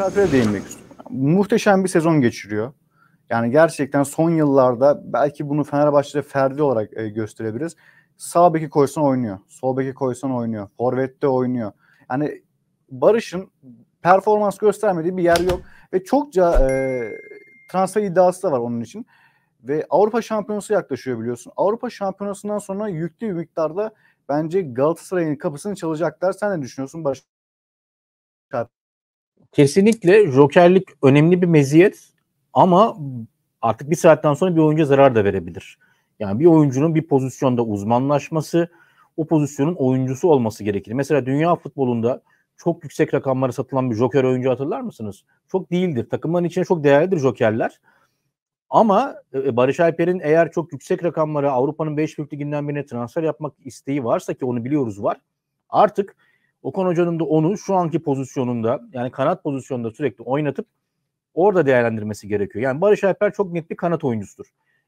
Icardi'ye değinmek istiyorum. Muhteşem bir sezon geçiriyor. Yani gerçekten son yıllarda belki bunu Fenerbahçe'de ferdi olarak e, gösterebiliriz. Sağ beki koysan oynuyor. Sol beki koysan oynuyor. Forvet'te oynuyor. Yani Barış'ın performans göstermediği bir yer yok. Ve çokça e, transfer iddiası da var onun için. Ve Avrupa Şampiyonası yaklaşıyor biliyorsun. Avrupa Şampiyonası'ndan sonra yüklü bir miktarda bence Galatasaray'ın kapısını çalacaklar. Sen ne düşünüyorsun Barış? Kesinlikle jokerlik önemli bir meziyet ama artık bir saatten sonra bir oyuncu zarar da verebilir. Yani bir oyuncunun bir pozisyonda uzmanlaşması, o pozisyonun oyuncusu olması gerekir. Mesela dünya futbolunda çok yüksek rakamlara satılan bir joker oyuncu hatırlar mısınız? Çok değildir. Takımların içine çok değerlidir jokerler. Ama e, Barış Alper'in eğer çok yüksek rakamlara Avrupa'nın 5 büyük liginden birine transfer yapmak isteği varsa ki onu biliyoruz var. Artık Okan Hoca'nın da onu şu anki pozisyonunda yani kanat pozisyonunda sürekli oynatıp orada değerlendirmesi gerekiyor. Yani Barış Alper çok net bir kanat oyuncusudur.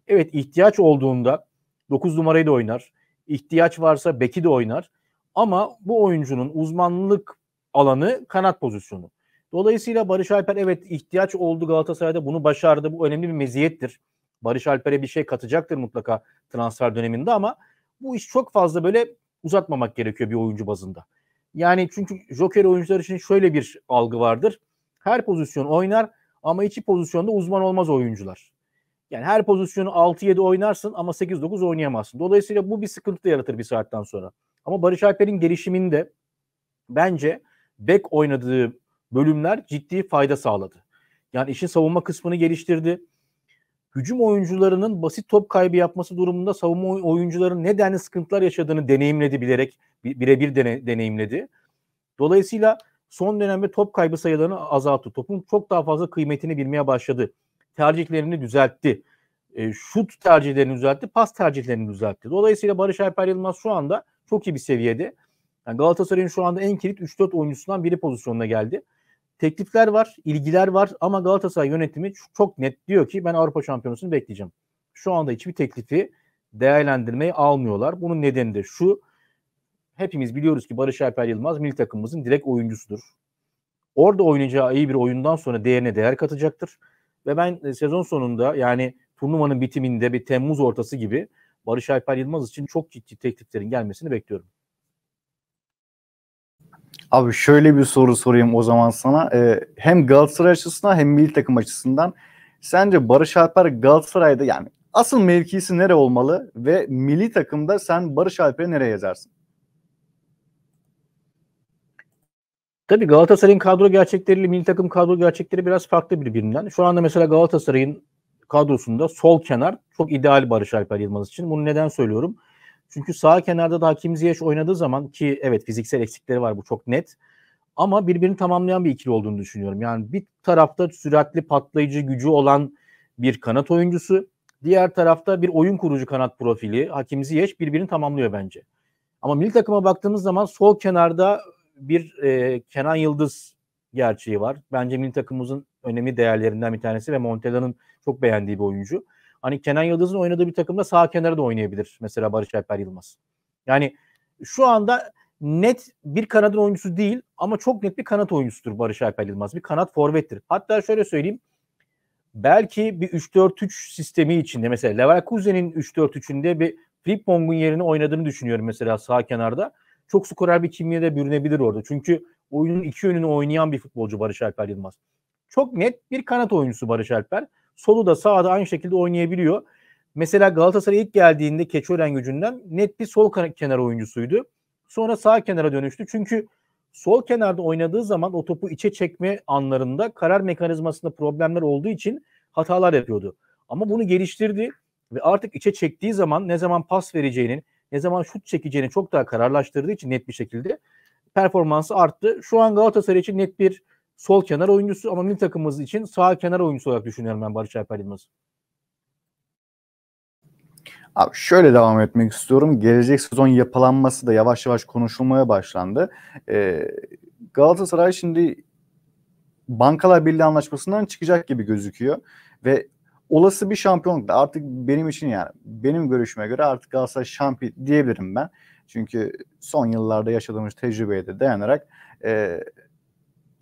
Evet ihtiyaç olduğunda 9 numarayı da oynar. İhtiyaç varsa beki de oynar. Ama bu oyuncunun uzmanlık alanı kanat pozisyonu. Dolayısıyla Barış Alper evet ihtiyaç oldu Galatasaray'da bunu başardı. Bu önemli bir meziyettir. Barış Alper'e bir şey katacaktır mutlaka transfer döneminde ama bu iş çok fazla böyle uzatmamak gerekiyor bir oyuncu bazında. Yani çünkü Joker oyuncular için şöyle bir algı vardır. Her pozisyon oynar ama içi pozisyonda uzman olmaz oyuncular. Yani her pozisyonu 6-7 oynarsın ama 8-9 oynayamazsın. Dolayısıyla bu bir sıkıntı da yaratır bir saatten sonra. Ama Barış Alper'in gelişiminde bence bek oynadığı bölümler ciddi fayda sağladı. Yani işin savunma kısmını geliştirdi hücum oyuncularının basit top kaybı yapması durumunda savunma oyuncuların ne denli sıkıntılar yaşadığını deneyimledi bilerek birebir deneyimledi. Dolayısıyla son dönemde top kaybı sayılarını azalttı. Topun çok daha fazla kıymetini bilmeye başladı. Tercihlerini düzeltti. E, şut tercihlerini düzeltti, pas tercihlerini düzeltti. Dolayısıyla Barış Alper Yılmaz şu anda çok iyi bir seviyede. Yani Galatasaray'ın şu anda en kilit 3-4 oyuncusundan biri pozisyonuna geldi teklifler var, ilgiler var ama Galatasaray yönetimi çok net diyor ki ben Avrupa Şampiyonası'nı bekleyeceğim. Şu anda hiçbir teklifi değerlendirmeyi almıyorlar. Bunun nedeni de şu. Hepimiz biliyoruz ki Barış Alper Yılmaz milli takımımızın direkt oyuncusudur. Orada oynayacağı iyi bir oyundan sonra değerine değer katacaktır. Ve ben e, sezon sonunda yani turnuvanın bitiminde bir Temmuz ortası gibi Barış Alper Yılmaz için çok ciddi tekliflerin gelmesini bekliyorum. Abi şöyle bir soru sorayım o zaman sana. Ee, hem Galatasaray açısından hem milli takım açısından sence Barış Alper Galatasaray'da yani asıl mevkisi nere olmalı ve milli takımda sen Barış Alper'i nereye yazarsın? Tabii Galatasaray'ın kadro gerçekleriyle milli takım kadro gerçekleri biraz farklı birbirinden. Şu anda mesela Galatasaray'ın kadrosunda sol kenar çok ideal Barış Alper Yılmaz için. Bunu neden söylüyorum? Çünkü sağ kenarda da Hakim Ziyech oynadığı zaman ki evet fiziksel eksikleri var bu çok net. Ama birbirini tamamlayan bir ikili olduğunu düşünüyorum. Yani bir tarafta süratli patlayıcı gücü olan bir kanat oyuncusu. Diğer tarafta bir oyun kurucu kanat profili. Hakim Ziyech birbirini tamamlıyor bence. Ama milli takıma baktığımız zaman sol kenarda bir e, Kenan Yıldız gerçeği var. Bence milli takımımızın önemli değerlerinden bir tanesi ve Montella'nın çok beğendiği bir oyuncu. Hani Kenan Yıldız'ın oynadığı bir takımda sağ kenara da oynayabilir mesela Barış Alper Yılmaz. Yani şu anda net bir kanadın oyuncusu değil ama çok net bir kanat oyuncusudur Barış Alper Yılmaz. Bir kanat forvettir. Hatta şöyle söyleyeyim. Belki bir 3-4-3 sistemi içinde mesela Leverkusen'in 3-4-3'ünde bir Frimpong'un yerini oynadığını düşünüyorum mesela sağ kenarda. Çok skorer bir kimliğe de bürünebilir orada. Çünkü oyunun iki yönünü oynayan bir futbolcu Barış Alper Yılmaz. Çok net bir kanat oyuncusu Barış Alper. Solu da sağda aynı şekilde oynayabiliyor. Mesela Galatasaray ilk geldiğinde Keçiören gücünden net bir sol kenar oyuncusuydu. Sonra sağ kenara dönüştü. Çünkü sol kenarda oynadığı zaman o topu içe çekme anlarında karar mekanizmasında problemler olduğu için hatalar yapıyordu. Ama bunu geliştirdi ve artık içe çektiği zaman ne zaman pas vereceğinin, ne zaman şut çekeceğini çok daha kararlaştırdığı için net bir şekilde performansı arttı. Şu an Galatasaray için net bir sol kenar oyuncusu ama milli takımımız için sağ kenar oyuncusu olarak düşünüyorum ben Barış Alper Yılmaz'ı. Abi şöyle devam etmek istiyorum. Gelecek sezon yapılanması da yavaş yavaş konuşulmaya başlandı. Ee, Galatasaray şimdi Bankalar Birliği anlaşmasından çıkacak gibi gözüküyor. Ve olası bir şampiyonluk da artık benim için yani benim görüşüme göre artık Galatasaray şampiyon diyebilirim ben. Çünkü son yıllarda yaşadığımız tecrübeye de dayanarak e,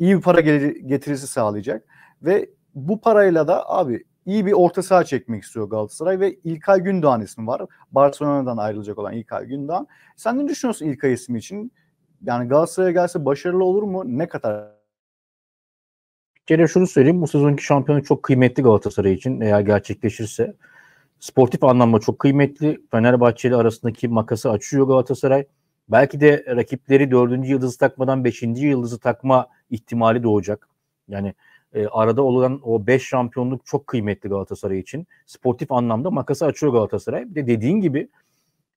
iyi bir para getirisi sağlayacak. Ve bu parayla da abi iyi bir orta saha çekmek istiyor Galatasaray ve İlkay Gündoğan ismi var. Barcelona'dan ayrılacak olan İlkay Gündoğan. Sen ne düşünüyorsun İlkay ismi için? Yani Galatasaray'a gelse başarılı olur mu? Ne kadar bir kere şunu söyleyeyim. Bu sezonki şampiyonu çok kıymetli Galatasaray için eğer gerçekleşirse. Sportif anlamda çok kıymetli. Fenerbahçe ile arasındaki makası açıyor Galatasaray. Belki de rakipleri dördüncü yıldızı takmadan beşinci yıldızı takma ihtimali doğacak. Yani e, arada olan o beş şampiyonluk çok kıymetli Galatasaray için. Sportif anlamda makası açıyor Galatasaray. Bir de dediğin gibi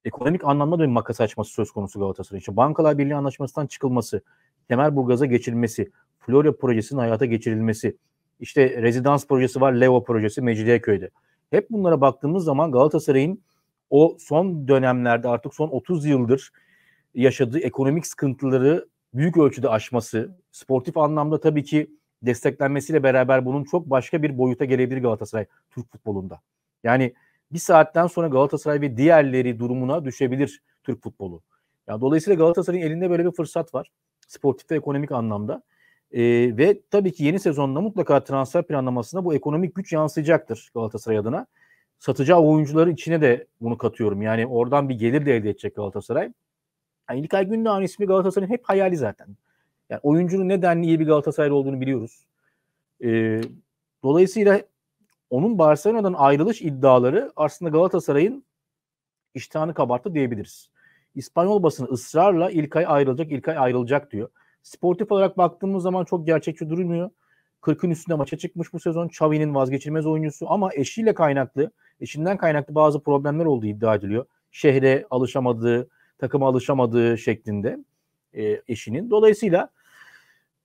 ekonomik anlamda da bir makas açması söz konusu Galatasaray için. Bankalar Birliği Anlaşması'ndan çıkılması, Kemerburgaz'a geçilmesi, Florya projesinin hayata geçirilmesi, işte rezidans projesi var, Levo projesi Mecidiyeköy'de. Hep bunlara baktığımız zaman Galatasaray'ın o son dönemlerde artık son 30 yıldır yaşadığı ekonomik sıkıntıları büyük ölçüde aşması, sportif anlamda tabii ki desteklenmesiyle beraber bunun çok başka bir boyuta gelebilir Galatasaray Türk futbolunda. Yani bir saatten sonra Galatasaray ve diğerleri durumuna düşebilir Türk futbolu. Ya dolayısıyla Galatasaray'ın elinde böyle bir fırsat var sportif ve ekonomik anlamda. Ee, ve tabii ki yeni sezonda mutlaka transfer planlamasına bu ekonomik güç yansıyacaktır Galatasaray adına. Satacağı oyuncuların içine de bunu katıyorum. Yani oradan bir gelir de elde edecek Galatasaray. Yani İlkay Gündoğan ismi Galatasaray'ın hep hayali zaten. Yani oyuncunun neden iyi bir Galatasaraylı olduğunu biliyoruz. Ee, dolayısıyla onun Barcelona'dan ayrılış iddiaları aslında Galatasaray'ın iştahını kabarttı diyebiliriz. İspanyol basını ısrarla İlkay ayrılacak, İlkay ayrılacak diyor. Sportif olarak baktığımız zaman çok gerçekçi durmuyor. 40'ın üstünde maça çıkmış bu sezon. Xavi'nin vazgeçilmez oyuncusu ama eşiyle kaynaklı, eşinden kaynaklı bazı problemler olduğu iddia ediliyor. Şehre alışamadığı, takıma alışamadığı şeklinde e, eşinin. Dolayısıyla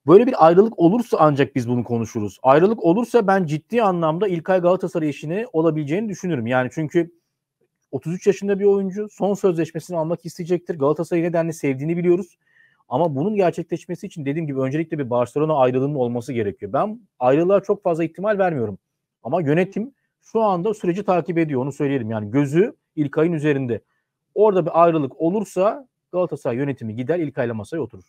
böyle bir ayrılık olursa ancak biz bunu konuşuruz. Ayrılık olursa ben ciddi anlamda İlkay Galatasaray eşini olabileceğini düşünürüm. Yani çünkü 33 yaşında bir oyuncu son sözleşmesini almak isteyecektir. Galatasaray'ı nedenle sevdiğini biliyoruz. Ama bunun gerçekleşmesi için dediğim gibi öncelikle bir Barcelona ayrılığının olması gerekiyor. Ben ayrılığa çok fazla ihtimal vermiyorum. Ama yönetim şu anda süreci takip ediyor onu söyleyelim. Yani gözü İlkay'ın üzerinde. Orada bir ayrılık olursa Galatasaray yönetimi gider ilk ayla masaya oturur.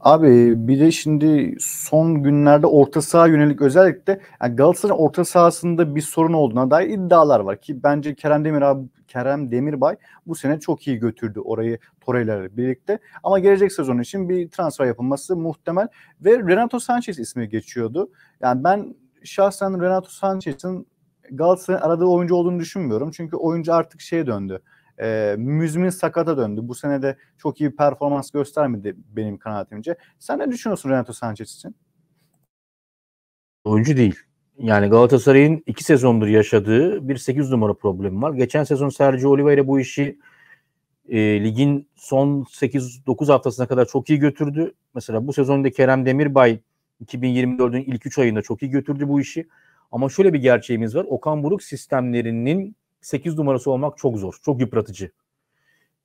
Abi bir de şimdi son günlerde orta saha yönelik özellikle yani Galatasaray orta sahasında bir sorun olduğuna dair iddialar var ki bence Kerem Demir abi, Kerem Demirbay bu sene çok iyi götürdü orayı Torreira birlikte. Ama gelecek sezon için bir transfer yapılması muhtemel ve Renato Sanchez ismi geçiyordu. Yani ben şahsen Renato Sanchez'in Galatasaray'ın aradığı oyuncu olduğunu düşünmüyorum. Çünkü oyuncu artık şeye döndü. E, müzmin sakata döndü. Bu sene de çok iyi bir performans göstermedi benim kanaatimce. Sen ne düşünüyorsun Renato Sanchez için? Oyuncu değil. Yani Galatasaray'ın iki sezondur yaşadığı bir 8 numara problemi var. Geçen sezon Sergio Oliveira bu işi e, ligin son 8-9 haftasına kadar çok iyi götürdü. Mesela bu sezonda Kerem Demirbay 2024'ün ilk 3 ayında çok iyi götürdü bu işi. Ama şöyle bir gerçeğimiz var. Okan Buruk sistemlerinin 8 numarası olmak çok zor. Çok yıpratıcı.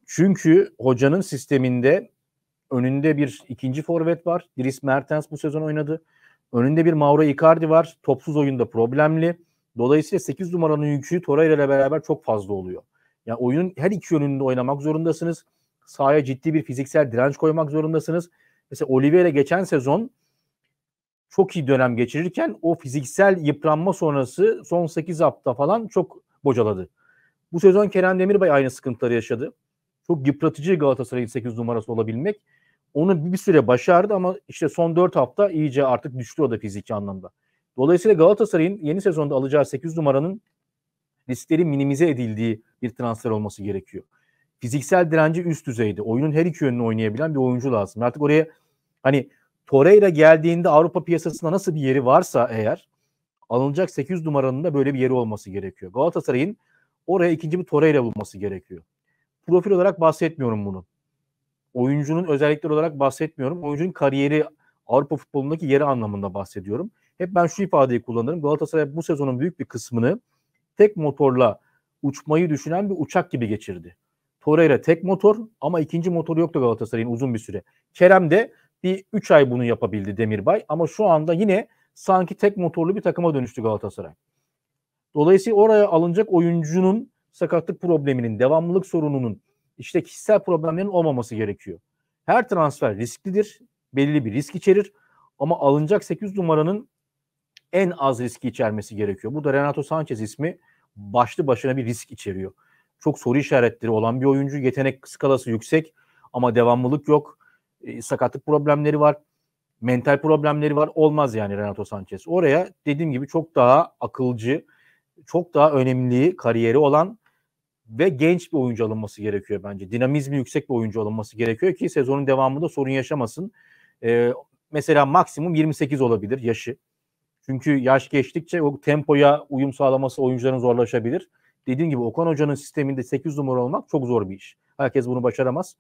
Çünkü hocanın sisteminde önünde bir ikinci forvet var. Dries Mertens bu sezon oynadı. Önünde bir Mauro Icardi var. Topsuz oyunda problemli. Dolayısıyla 8 numaranın yükü Torreira ile beraber çok fazla oluyor. Yani oyunun her iki yönünde oynamak zorundasınız. Sahaya ciddi bir fiziksel direnç koymak zorundasınız. Mesela Oliveira geçen sezon çok iyi dönem geçirirken o fiziksel yıpranma sonrası son 8 hafta falan çok bocaladı. Bu sezon Kerem Demirbay aynı sıkıntıları yaşadı. Çok yıpratıcı Galatasaray'ın 8 numarası olabilmek. Onu bir süre başardı ama işte son 4 hafta iyice artık düştü o da fiziki anlamda. Dolayısıyla Galatasaray'ın yeni sezonda alacağı 8 numaranın riskleri minimize edildiği bir transfer olması gerekiyor. Fiziksel direnci üst düzeyde. Oyunun her iki yönünü oynayabilen bir oyuncu lazım. Artık oraya hani Torreira geldiğinde Avrupa piyasasında nasıl bir yeri varsa eğer alınacak 8 numaranın da böyle bir yeri olması gerekiyor. Galatasaray'ın oraya ikinci bir Torreira bulması gerekiyor. Profil olarak bahsetmiyorum bunu. Oyuncunun özellikleri olarak bahsetmiyorum. Oyuncunun kariyeri Avrupa futbolundaki yeri anlamında bahsediyorum. Hep ben şu ifadeyi kullanırım. Galatasaray bu sezonun büyük bir kısmını tek motorla uçmayı düşünen bir uçak gibi geçirdi. Torreira tek motor ama ikinci motoru yoktu Galatasaray'ın uzun bir süre. Kerem de bir 3 ay bunu yapabildi Demirbay ama şu anda yine sanki tek motorlu bir takıma dönüştü Galatasaray. Dolayısıyla oraya alınacak oyuncunun sakatlık probleminin, devamlılık sorununun, işte kişisel problemlerin olmaması gerekiyor. Her transfer risklidir, belli bir risk içerir ama alınacak 8 numaranın en az riski içermesi gerekiyor. Burada Renato Sanchez ismi başlı başına bir risk içeriyor. Çok soru işaretleri olan bir oyuncu, yetenek skalası yüksek ama devamlılık yok. E, sakatlık problemleri var. Mental problemleri var. Olmaz yani Renato Sanchez. Oraya dediğim gibi çok daha akılcı, çok daha önemli kariyeri olan ve genç bir oyuncu alınması gerekiyor bence. Dinamizmi yüksek bir oyuncu alınması gerekiyor ki sezonun devamında sorun yaşamasın. Ee, mesela maksimum 28 olabilir yaşı. Çünkü yaş geçtikçe o tempoya uyum sağlaması oyuncuların zorlaşabilir. Dediğim gibi Okan Hoca'nın sisteminde 8 numara olmak çok zor bir iş. Herkes bunu başaramaz.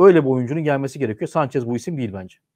Öyle bir oyuncunun gelmesi gerekiyor. Sanchez bu isim değil bence.